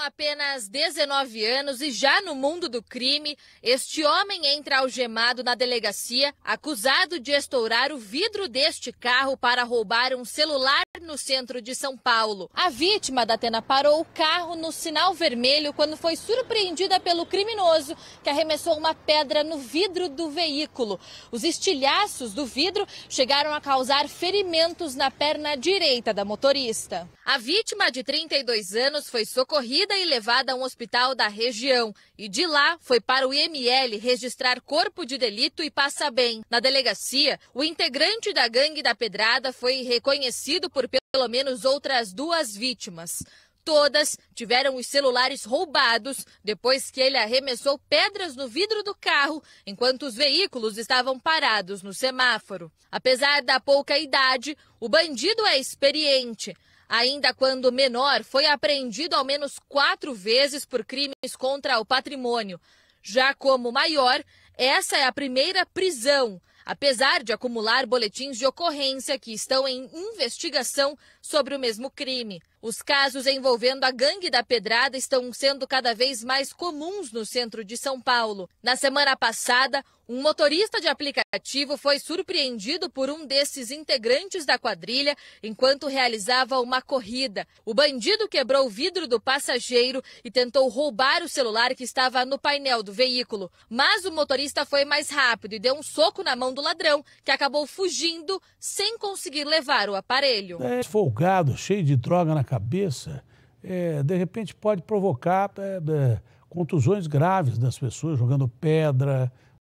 apenas 19 anos e já no mundo do crime, este homem entra algemado na delegacia, acusado de estourar o vidro deste carro para roubar um celular no centro de São Paulo. A vítima da Atena parou o carro no sinal vermelho quando foi surpreendida pelo criminoso que arremessou uma pedra no vidro do veículo. Os estilhaços do vidro chegaram a causar ferimentos na perna direita da motorista. A vítima de 32 anos foi socorrida e levada a um hospital da região e de lá foi para o IML registrar corpo de delito e passa bem. Na delegacia, o integrante da gangue da Pedrada foi reconhecido por por pelo menos outras duas vítimas. Todas tiveram os celulares roubados depois que ele arremessou pedras no vidro do carro enquanto os veículos estavam parados no semáforo. Apesar da pouca idade, o bandido é experiente. Ainda quando menor, foi apreendido ao menos quatro vezes por crimes contra o patrimônio. Já como maior, essa é a primeira prisão apesar de acumular boletins de ocorrência que estão em investigação sobre o mesmo crime. Os casos envolvendo a gangue da pedrada estão sendo cada vez mais comuns no centro de São Paulo. Na semana passada, um motorista de aplicativo foi surpreendido por um desses integrantes da quadrilha enquanto realizava uma corrida. O bandido quebrou o vidro do passageiro e tentou roubar o celular que estava no painel do veículo. Mas o motorista foi mais rápido e deu um soco na mão do ladrão, que acabou fugindo sem conseguir levar o aparelho. É folgado, cheio de droga na cabeça, é, de repente pode provocar é, é, contusões graves das pessoas jogando pedra